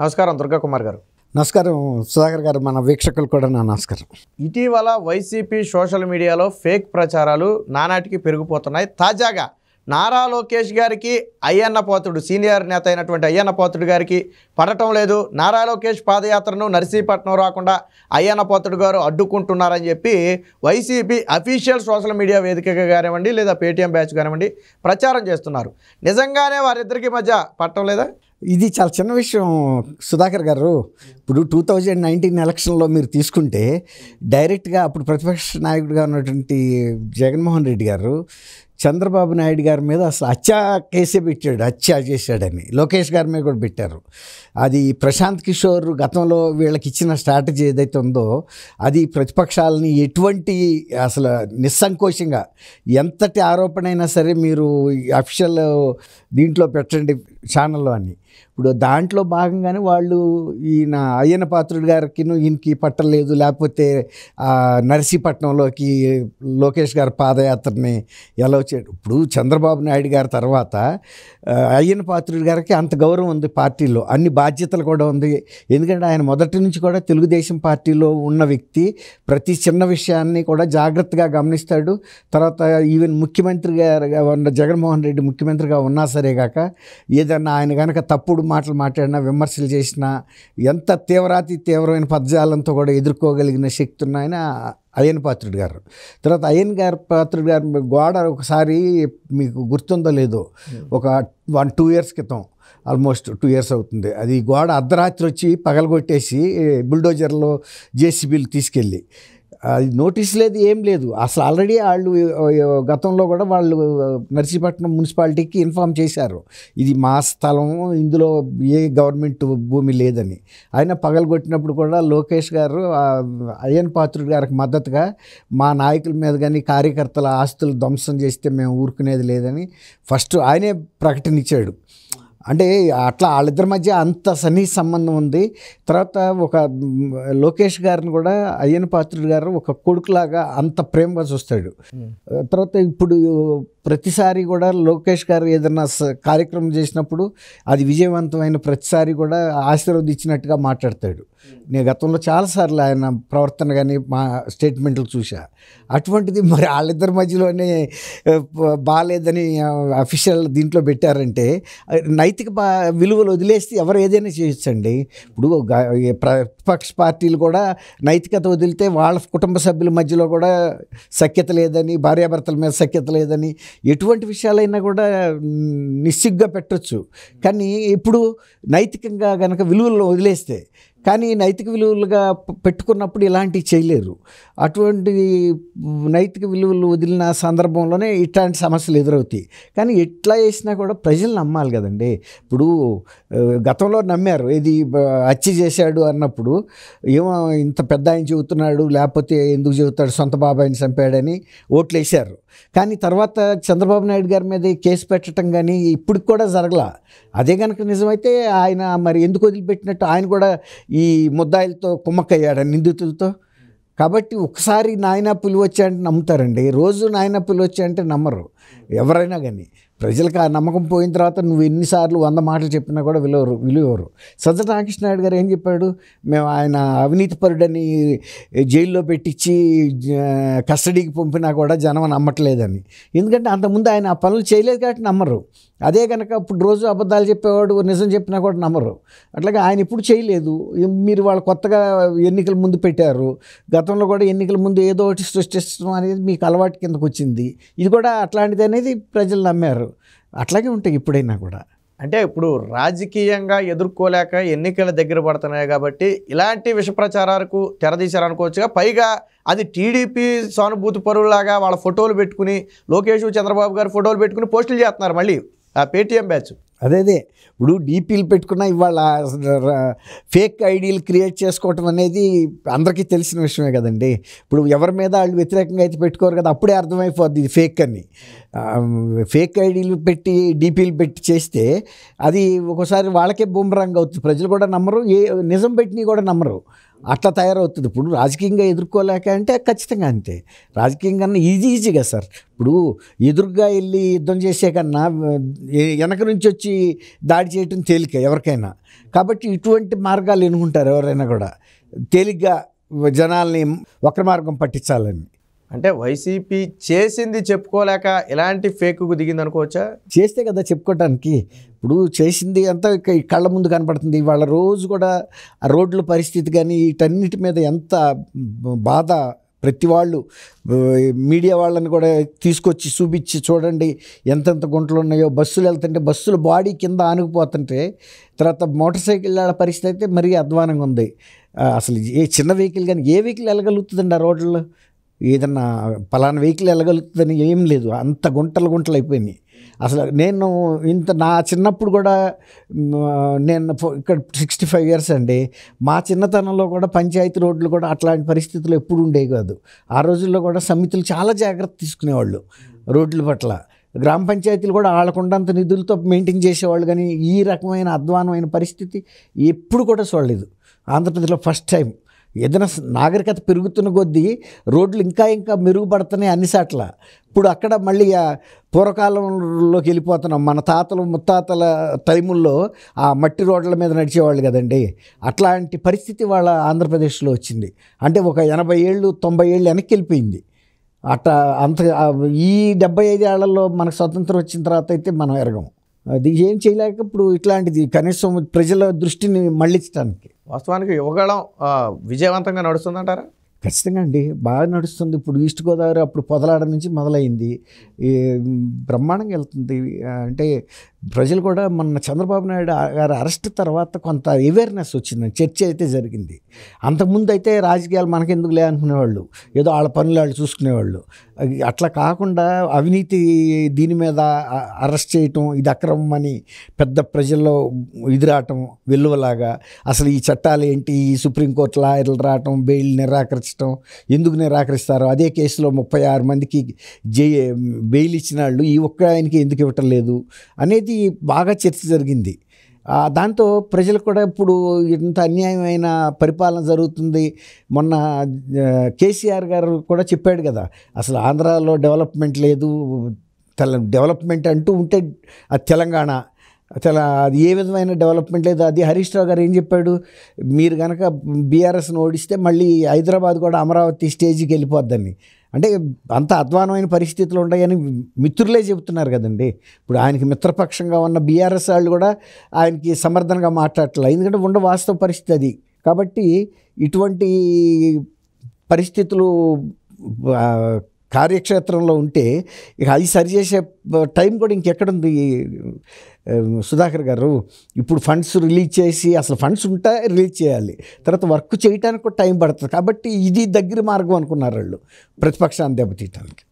నమస్కారం దుర్గా కుమార్ గారు నమస్కారం సుధాకర్ గారు మన వీక్షకులు కూడా నా నమస్కారం ఇటీవల వైసీపీ సోషల్ మీడియాలో ఫేక్ ప్రచారాలు నానాటికి పెరిగిపోతున్నాయి తాజాగా నారా లోకేష్ గారికి అయ్యన్న పోతుడు సీనియర్ నేత అయినటువంటి అయ్యన్న పోతుడు గారికి పడటం లేదు నారా లోకేష్ పాదయాత్రను నర్సీపట్నం రాకుండా అయ్యన్న పోతుడు గారు అడ్డుకుంటున్నారని చెప్పి వైసీపీ అఫీషియల్ సోషల్ మీడియా వేదికగా కానివ్వండి లేదా పేటీఎం బ్యాచ్ కానివ్వండి ప్రచారం చేస్తున్నారు నిజంగానే వారిద్దరికీ మధ్య పట్టం లేదా ఇది చాలా చిన్న విషయం సుధాకర్ గారు ఇప్పుడు టూ థౌజండ్ నైన్టీన్ ఎలక్షన్లో మీరు తీసుకుంటే డైరెక్ట్గా అప్పుడు ప్రతిపక్ష నాయకుడిగా ఉన్నటువంటి జగన్మోహన్ రెడ్డి గారు చంద్రబాబు నాయుడు గారి మీద అసలు అచ్చా కేసే పెట్టాడు అచ్చా చేశాడని లోకేష్ గారి మీద కూడా పెట్టారు అది ప్రశాంత్ కిషోర్ గతంలో వీళ్ళకి ఇచ్చిన స్ట్రాటజీ ఏదైతే ఉందో అది ప్రతిపక్షాలని ఎటువంటి అసలు నిస్సంకోచంగా ఎంతటి ఆరోపణ అయినా సరే మీరు అఫిషియల్ దీంట్లో పెట్టండి ఛానల్లో అని ఇప్పుడు దాంట్లో భాగంగానే వాళ్ళు ఈయన అయ్యన పాత్రుడు గారికి ఈయనకి పట్టలేదు లేకపోతే నర్సీపట్నంలోకి లోకేష్ గారి పాదయాత్రని ఎలా వచ్చాడు ఇప్పుడు చంద్రబాబు నాయుడు గారి తర్వాత అయ్యన పాత్రుడు గారికి అంత గౌరవం ఉంది పార్టీలో అన్ని బాధ్యతలు కూడా ఉంది ఎందుకంటే ఆయన మొదటి నుంచి కూడా తెలుగుదేశం పార్టీలో ఉన్న వ్యక్తి ప్రతి చిన్న విషయాన్ని కూడా జాగ్రత్తగా గమనిస్తాడు తర్వాత ఈవెన్ ముఖ్యమంత్రి గారు ఉన్న జగన్మోహన్ రెడ్డి ముఖ్యమంత్రిగా ఉన్నా సరే కాక ఏదన్నా ఆయన కనుక తప్పుడు మాటలు మాట్లాడినా విమర్శలు చేసినా ఎంత తీవ్రాతి తీవ్రమైన పద్యాలంతా కూడా ఎదుర్కోగలిగిన శక్తి ఉన్న అయ్యన్ పాత్రుడు గారు తర్వాత అయ్యన్ గారు పాత్రుడు గారు గోడ ఒకసారి మీకు గుర్తుందో లేదో ఒక వన్ టూ ఇయర్స్ క్రితం ఆల్మోస్ట్ టూ ఇయర్స్ అవుతుంది అది గోడ అర్ధరాత్రి వచ్చి పగలగొట్టేసి బుల్డోజర్లో జేసీబీలు తీసుకెళ్ళి అది నోటీస్ లేదు ఏం లేదు అసలు ఆల్రెడీ వాళ్ళు గతంలో కూడా వాళ్ళు నర్సీపట్నం మున్సిపాలిటీకి ఇన్ఫామ్ చేశారు ఇది మా స్థలం ఇందులో ఏ గవర్నమెంట్ భూమి లేదని ఆయన పగలగొట్టినప్పుడు కూడా లోకేష్ గారు అయ్యన్ పాత్రుడు గారికి మద్దతుగా మా నాయకుల మీద కానీ కార్యకర్తల ఆస్తులు ధ్వంసం చేస్తే మేము ఊరుకునేది లేదని ఫస్ట్ ఆయనే ప్రకటన ఇచ్చాడు అంటే అట్లా వాళ్ళిద్దరి మధ్య అంత సన్నీ సంబంధం ఉంది తర్వాత ఒక లోకేష్ గారిని కూడా అయ్యన పాత్రుడు గారు ఒక కొడుకులాగా అంత ప్రేమగా చూస్తాడు తర్వాత ఇప్పుడు ప్రతిసారి కూడా లోకేష్ గారు ఏదైనా కార్యక్రమం చేసినప్పుడు అది విజయవంతమైన ప్రతిసారి కూడా ఆశీర్వదించినట్టుగా మాట్లాడతాడు నేను గతంలో చాలాసార్లు ఆయన ప్రవర్తన కానీ మా స్టేట్మెంట్లు చూసా అటువంటిది మరి వాళ్ళిద్దరి మధ్యలోనే బాగాలేదని అఫీషియల్ దీంట్లో పెట్టారంటే నైతిక విలువలు వదిలేస్తే ఎవరు ఏదైనా చేయొచ్చండి ఇప్పుడు ప్రతిపక్ష పార్టీలు కూడా నైతికత వదిలితే వాళ్ళ కుటుంబ సభ్యుల మధ్యలో కూడా సఖ్యత లేదని భార్యాభర్తల మీద సఖ్యత లేదని ఎటువంటి విషయాలైనా కూడా నిశ్చిగ్గా పెట్టచ్చు కానీ ఇప్పుడు నైతికంగా కనుక విలువలు వదిలేస్తే కానీ నైతిక విలువలుగా పెట్టుకున్నప్పుడు ఇలాంటివి చేయలేరు అటువంటి నైతిక విలువలు వదిలిన సందర్భంలోనే ఇట్లాంటి సమస్యలు ఎదురవుతాయి కానీ ఎట్లా చేసినా కూడా ప్రజలు నమ్మాలి కదండి ఇప్పుడు గతంలో నమ్మారు ఇది హత్య చేశాడు అన్నప్పుడు ఏమో ఇంత పెద్ద ఆయన చెబుతున్నాడు లేకపోతే ఎందుకు చెబుతాడు సొంత బాబాయిని చంపాడని ఓట్లు వేశారు కానీ తర్వాత చంద్రబాబు నాయుడు గారి మీద కేసు పెట్టడం కానీ ఇప్పుడు కూడా జరగల అదే కనుక నిజమైతే ఆయన మరి ఎందుకు వదిలిపెట్టినట్టు ఆయన కూడా ఈ ముద్దాయిలతో కుమ్మక్కయ్యాడు నిందితులతో కాబట్టి ఒకసారి నాయన పులి అంటే నమ్ముతారండి రోజు నాయన పులి అంటే నమ్మరు ఎవరైనా కానీ ప్రజలకు ఆ నమ్మకం పోయిన తర్వాత నువ్వు ఎన్నిసార్లు వంద మాటలు చెప్పినా కూడా విలువరు విలువరు సజ్జ రామకృష్ణ నాయుడు గారు ఏం చెప్పాడు మేము ఆయన అవినీతి పరుడని జైల్లో పెట్టించి కస్టడీకి పంపినా కూడా జనం నమ్మట్లేదని ఎందుకంటే అంతకుముందు ఆయన ఆ పనులు చేయలేదు కాబట్టి నమ్మరు అదే కనుక ఇప్పుడు రోజు అబద్ధాలు చెప్పేవాడు నిజం చెప్పినా కూడా నమ్మరు అట్లాగే ఆయన ఇప్పుడు చేయలేదు మీరు వాళ్ళు కొత్తగా ఎన్నికల ముందు పెట్టారు గతంలో కూడా ఎన్నికల ముందు ఏదో ఒకటి సృష్టించడం అనేది మీకు అలవాటు కిందకు వచ్చింది ఇది కూడా అట్లాంటిది అనేది ప్రజలు నమ్మారు అట్లాగే ఉంటాయి ఇప్పుడైనా కూడా అంటే ఇప్పుడు రాజకీయంగా ఎదుర్కోలేక ఎన్నికల దగ్గర పడుతున్నాయి కాబట్టి ఇలాంటి విష ప్రచారాలకు తెరదీశారనుకోవచ్చుగా పైగా అది టీడీపీ సానుభూతి పరువులాగా వాళ్ళ ఫోటోలు పెట్టుకుని లోకేష్ చంద్రబాబు గారు ఫోటోలు పెట్టుకుని పోస్టులు చేస్తున్నారు మళ్ళీ ఆ పేటీఎం బ్యాచ్ అదే అదే ఇప్పుడు డీపీలు పెట్టుకున్న ఇవాళ ఫేక్ ఐడీలు క్రియేట్ చేసుకోవటం అనేది అందరికీ తెలిసిన విషయమే కదండి ఇప్పుడు ఎవరి మీద వాళ్ళు వ్యతిరేకంగా అయితే పెట్టుకోరు కదా అప్పుడే అర్థమైపోద్ది ఇది ఫేక్ అని ఫేక్ ఐడీలు పెట్టి డీపీలు పెట్టి చేస్తే అది ఒకసారి వాళ్ళకే బూమరాంగ్ అవుతుంది ప్రజలు కూడా నమ్మరు ఏ నిజం పెట్టినవి కూడా నమ్మరు అట్లా తయారవుతుంది ఇప్పుడు రాజకీయంగా ఎదుర్కోలేక అంటే ఖచ్చితంగా అంతే రాజకీయంగా ఈజీ ఈజీగా సార్ ఇప్పుడు ఎదురుగా వెళ్ళి యుద్ధం చేసే కన్నా వెనక నుంచి వచ్చి దాడి చేయటం తేలిక ఎవరికైనా కాబట్టి ఇటువంటి మార్గాలు ఎన్నుకుంటారు ఎవరైనా కూడా తేలిగ్గా జనాల్ని వక్ర మార్గం పట్టించాలని అంటే వైసీపీ చేసింది చెప్పుకోలేక ఇలాంటి ఫేక్కు దిగింది అనుకోవచ్చా చేస్తే కదా చెప్పుకోవటానికి ఇప్పుడు చేసింది అంతా కళ్ళ ముందు కనపడుతుంది వాళ్ళ రోజు కూడా ఆ రోడ్ల పరిస్థితి కానీ వీటన్నిటి మీద ఎంత బాధ ప్రతి వాళ్ళు మీడియా వాళ్ళని కూడా తీసుకొచ్చి చూపించి చూడండి ఎంతెంత గుంటలు ఉన్నాయో బస్సులు వెళ్తుంటే బస్సులు బాడీ కింద ఆనుకుపోతుంటే తర్వాత మోటార్ సైకిల్ వాళ్ళ పరిస్థితి అయితే మరీ అధ్వానంగా ఉంది అసలు ఏ చిన్న వెహికల్ కానీ ఏ వెహికల్ వెళ్ళగలుగుతుందండి ఆ రోడ్లలో ఏదన్నా పలానా వెహికల్ వెళ్ళగలుగుతుందని ఏం లేదు అంత గుంటలు గుంటలు అయిపోయినాయి అసలు నేను ఇంత నా చిన్నప్పుడు కూడా నేను ఇక్కడ సిక్స్టీ ఫైవ్ ఇయర్స్ అండి మా చిన్నతనంలో కూడా పంచాయతీ రోడ్లు కూడా అట్లాంటి పరిస్థితులు ఎప్పుడు ఉండేవి కాదు ఆ రోజుల్లో కూడా సమితులు చాలా జాగ్రత్త తీసుకునేవాళ్ళు రోడ్ల పట్ల గ్రామ పంచాయతీలు కూడా వాళ్ళకుండంత నిధులతో మెయింటైన్ చేసేవాళ్ళు కానీ ఈ రకమైన అధ్వానమైన పరిస్థితి ఎప్పుడు కూడా చూడలేదు ఆంధ్రప్రదేశ్లో ఫస్ట్ టైం ఏదైనా నాగరికత పెరుగుతున్న కొద్దీ రోడ్లు ఇంకా ఇంకా మెరుగుపడుతున్నాయి అన్ని సాట్ల ఇప్పుడు అక్కడ మళ్ళీ పూర్వకాలంలోకి వెళ్ళిపోతున్నాం మన తాతలు ముత్తాతల టైముల్లో ఆ మట్టి రోడ్ల మీద నడిచేవాళ్ళు కదండి అట్లాంటి పరిస్థితి వాళ్ళ ఆంధ్రప్రదేశ్లో వచ్చింది అంటే ఒక ఎనభై ఏళ్ళు తొంభై ఏళ్ళు వెనక్కి వెళ్ళిపోయింది అట్లా అంత ఈ డెబ్బై ఐదు ఏళ్లలో మనకు స్వతంత్రం వచ్చిన తర్వాత అయితే మనం ఎరగము అది ఏం చేయలేక ఇప్పుడు ఇట్లాంటిది కనీసం ప్రజల దృష్టిని మళ్ళించడానికి వాస్తవానికి యువగాళం విజయవంతంగా నడుస్తుందంటారా ఖచ్చితంగా అండి బాగా నడుస్తుంది ఇప్పుడు ఈస్ట్ గోదావరి అప్పుడు పొదలాడ నుంచి మొదలైంది బ్రహ్మాండంగా వెళ్తుంది అంటే ప్రజలు కూడా మొన్న చంద్రబాబు నాయుడు గారి అరెస్ట్ తర్వాత కొంత అవేర్నెస్ వచ్చింది చర్చ అయితే జరిగింది అంతకుముందు అయితే రాజకీయాలు మనకెందుకు లే అనుకునేవాళ్ళు ఏదో వాళ్ళ పనులు వాళ్ళు చూసుకునేవాళ్ళు అట్లా కాకుండా అవినీతి దీని మీద అరెస్ట్ చేయటం ఇది అక్రమం అని పెద్ద ప్రజల్లో ఎదురాటం వెల్లువలాగా అసలు ఈ చట్టాలు ఏంటి ఈ సుప్రీంకోర్టు లాయర్లు రావటం బెయిల్ నిరాకరించడం ఎందుకు నిరాకరిస్తారు అదే కేసులో ముప్పై ఆరు మందికి జై బెయిల్ ఇచ్చిన వాళ్ళు ఈ ఒక్క ఆయనకి ఎందుకు ఇవ్వటం లేదు అనేది అనేది బాగా చర్చ జరిగింది దాంతో ప్రజలు కూడా ఇప్పుడు ఇంత అన్యాయమైన పరిపాలన జరుగుతుంది మొన్న కేసీఆర్ గారు కూడా చెప్పాడు కదా అసలు ఆంధ్రాలో డెవలప్మెంట్ లేదు తెల డెవలప్మెంట్ అంటూ ఉంటే అది తెలంగాణ చాలా అది ఏ విధమైన డెవలప్మెంట్ లేదు అది హరీష్ రావు గారు ఏం చెప్పాడు మీరు కనుక బీఆర్ఎస్ను ఓడిస్తే మళ్ళీ హైదరాబాద్ కూడా అమరావతి స్టేజ్కి వెళ్ళిపోద్దని అంటే అంత అధ్వానమైన పరిస్థితులు ఉన్నాయని మిత్రులే చెబుతున్నారు కదండి ఇప్పుడు ఆయనకి మిత్రపక్షంగా ఉన్న బీఆర్ఎస్ వాళ్ళు కూడా ఆయనకి సమర్థనగా మాట్లాడట్లేదు ఎందుకంటే ఉండ వాస్తవ పరిస్థితి అది కాబట్టి ఇటువంటి పరిస్థితులు కార్యక్షేత్రంలో ఉంటే ఇక సరి సరిచేసే టైం కూడా ఇంకెక్కడుంది సుధాకర్ గారు ఇప్పుడు ఫండ్స్ రిలీజ్ చేసి అసలు ఫండ్స్ ఉంటే రిలీజ్ చేయాలి తర్వాత వర్క్ చేయడానికి కూడా టైం పడుతుంది కాబట్టి ఇది దగ్గర మార్గం అనుకున్నారు వాళ్ళు ప్రతిపక్షాన్ని దెబ్బతీయటానికి